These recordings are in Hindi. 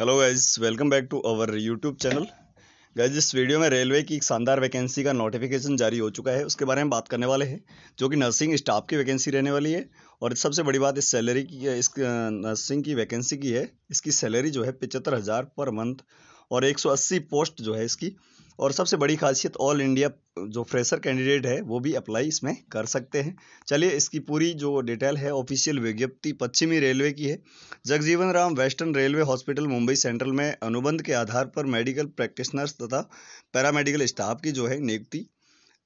hello guys welcome back to our YouTube channel guys इस वीडियो में रेलवे की एक शानदार वैकेंसी का नोटिफिकेशन जारी हो चुका है उसके बारे में बात करने वाले हैं जो कि नर्सिंग स्टाफ की वैकेंसी रहने वाली है और सबसे बड़ी बात इस सैलरी की इस नर्सिंग की वैकेंसी की है इसकी सैलरी जो है पिचहत्तर हज़ार पर मंथ और एक पोस्ट जो है इसकी और सबसे बड़ी खासियत ऑल इंडिया जो फ्रेशर कैंडिडेट है वो भी अप्लाई इसमें कर सकते हैं चलिए इसकी पूरी जो डिटेल है ऑफिशियल विज्ञप्ति पश्चिमी रेलवे की है Jagjivan Ram western railway hospital Mumbai central में अनुबंध के आधार पर मेडिकल प्रैक्टिशनर्स तथा पैरामेडिकल स्टाफ की जो है नियुक्ति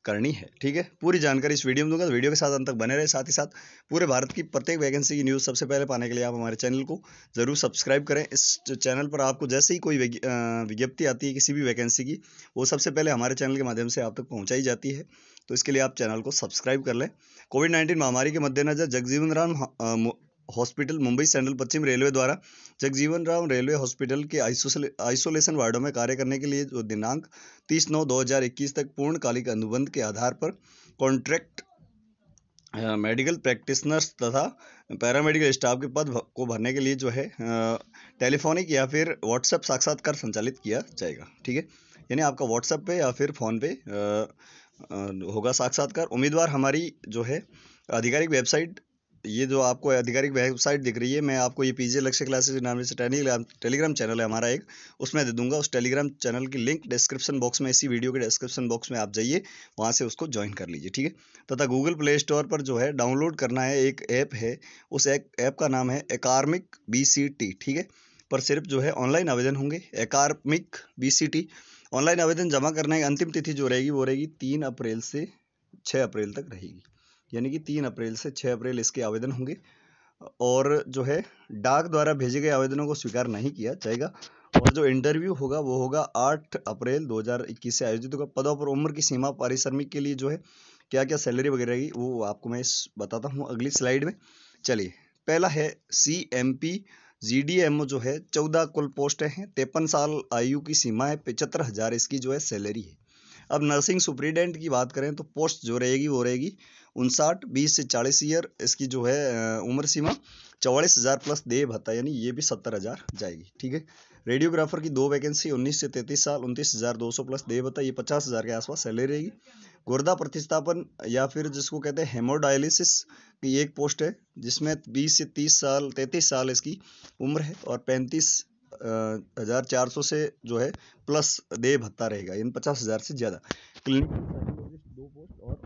करनी है ठीक है पूरी जानकारी इस वीडियो में दूंगा तो वीडियो के साथ अंत तक बने रहे साथ ही साथ पूरे भारत की प्रत्येक वैकेंसी की न्यूज़ सबसे पहले पाने के लिए आप हमारे चैनल को ज़रूर सब्सक्राइब करें इस चैनल पर आपको जैसे ही कोई विज्ञप्ति आती है किसी भी वैकेंसी की वो सबसे पहले हमारे चैनल के माध्यम से आप तक पहुँचाई जाती है तो इसके लिए आप चैनल को सब्सक्राइब कर लें कोविड नाइन्टीन महामारी के मद्देनज़र जगजीवन राम हॉस्पिटल मुंबई सेंट्रल पश्चिम रेलवे द्वारा जगजीवन राम रेलवे हॉस्पिटल के आइसोलेशन वार्डों में कार्य करने के लिए जो दिनांक 30 नौ 2021 तक पूर्णकालिक अनुबंध के आधार पर कॉन्ट्रैक्ट मेडिकल प्रैक्टिशनर्स तथा पैरामेडिकल स्टाफ के पद को भरने के लिए जो है टेलीफोनिक या फिर व्हाट्सएप साक्षात्कार संचालित किया जाएगा ठीक है यानी आपका व्हाट्सएप पे या फिर फ़ोन पे होगा साक्षात्कार उम्मीदवार हमारी जो है आधिकारिक वेबसाइट ये जो आपको आधिकारिक वेबसाइट दिख रही है मैं आपको ये पीजे लक्ष्य क्लासेस नाम से टेलीग्राम टेलीग्राम चैनल है हमारा एक उसमें दे दूंगा उस टेलीग्राम चैनल की लिंक डिस्क्रिप्शन बॉक्स में इसी वीडियो के डिस्क्रिप्शन बॉक्स में आप जाइए वहाँ से उसको ज्वाइन कर लीजिए ठीक है तथा गूगल प्ले स्टोर पर जो है डाउनलोड करना है एक ऐप है उस ऐप का नाम है एकार्मिक बी ठीक है पर सिर्फ जो है ऑनलाइन आवेदन होंगे एकार्मिक बी ऑनलाइन आवेदन जमा करने की अंतिम तिथि जो रहेगी वो रहेगी तीन अप्रैल से छः अप्रैल तक रहेगी यानी कि तीन अप्रैल से छः अप्रैल इसके आवेदन होंगे और जो है डाक द्वारा भेजे गए आवेदनों को स्वीकार नहीं किया जाएगा और जो इंटरव्यू होगा वो होगा आठ अप्रैल 2021 से आयोजित होगा पदों पर उम्र की सीमा पारिश्रमिक के लिए जो है क्या क्या सैलरी वगैरह की वो आपको मैं बताता हूँ अगली स्लाइड में चलिए पहला है C M P G D M जो है चौदह कुल पोस्टें हैं तिरपन साल आयु की सीमा है पचहत्तर हज़ार इसकी जो है सैलरी है अब नर्सिंग सुप्रीडेंट की बात करें तो पोस्ट जो रहेगी वो रहेगी उनसाठ बीस से चालीस ईयर इसकी जो है उम्र सीमा चौवालीस हज़ार प्लस दे भत्ता यानी ये भी सत्तर हज़ार जाएगी ठीक है रेडियोग्राफर की दो वैकेंसी उन्नीस से तैंतीस साल उनतीस हज़ार दो सौ प्लस दे भत्ता ये पचास हज़ार के आसपास सैलरी रहेगी गुर्दा प्रतिस्थापन या फिर जिसको कहते हैं हेमोडायलिसिस की एक पोस्ट है जिसमें बीस से तीस साल तैंतीस साल इसकी उम्र है और पैंतीस हज़ार चार सौ से जो है प्लस दे भत्ता रहेगा इन पचास हज़ार से ज़्यादा क्लिनिक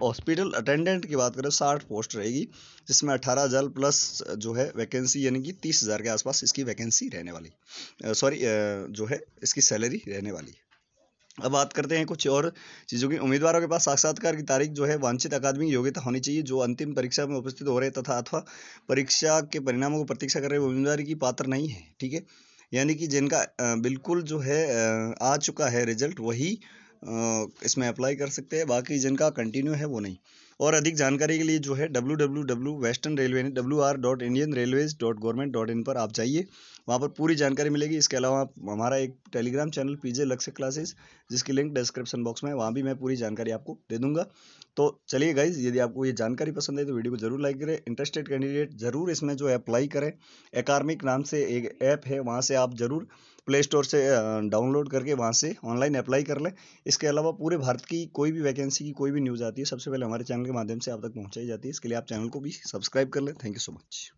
हॉस्पिटल अटेंडेंट की बात करें साठ पोस्ट रहेगी जिसमें अठारह हज़ार प्लस जो है वैकेंसी यानी कि तीस हज़ार के आसपास इसकी वैकेंसी रहने वाली सॉरी जो है इसकी सैलरी रहने वाली अब बात करते हैं कुछ और चीज़ों की उम्मीदवारों के पास साक्षात्कार की तारीख जो है वांछित अकादमिक योग्यता होनी चाहिए जो अंतिम परीक्षा में उपस्थित हो रहे तथा अथवा परीक्षा के परिणामों को प्रतीक्षा कर रहे उम्मीदवार की पात्र नहीं है ठीक है यानी कि जिनका बिल्कुल जो है आ चुका है रिजल्ट वही इसमें अप्लाई कर सकते हैं बाकी जिनका कंटिन्यू है वो नहीं और अधिक जानकारी के लिए जो है W W W western railway W R dot Indian railways dot government dot in पर आप जाइए वहाँ पर पूरी जानकारी मिलेगी इसके अलावा हमारा एक टेलीग्राम चैनल पीजे लक्ष्य क्लासेस जिसकी लिंक डिस्क्रिप्शन बॉक्स में है वहाँ भी मैं पूरी जानकारी आपको दे दूंगा तो चलिए गाइज यदि आपको ये जानकारी पसंद है तो वीडियो को जरूर लाइक करें इंटरेस्टेड कैंडिडेट जरूर इसमें जो है अप्लाई करें एकार्मिक नाम से एक ऐप है वहाँ से आप जरूर प्ले स्टोर से डाउनलोड करके वहाँ से ऑनलाइन अप्लाई कर लें इसके अलावा पूरे भारत की कोई भी वैकेंसी की कोई भी न्यूज़ आती है सबसे पहले हमारे चैनल के माध्यम से आप तक पहुँचाई जाती है इसके लिए आप चैनल को भी सब्सक्राइब कर लें थैंक यू सो मच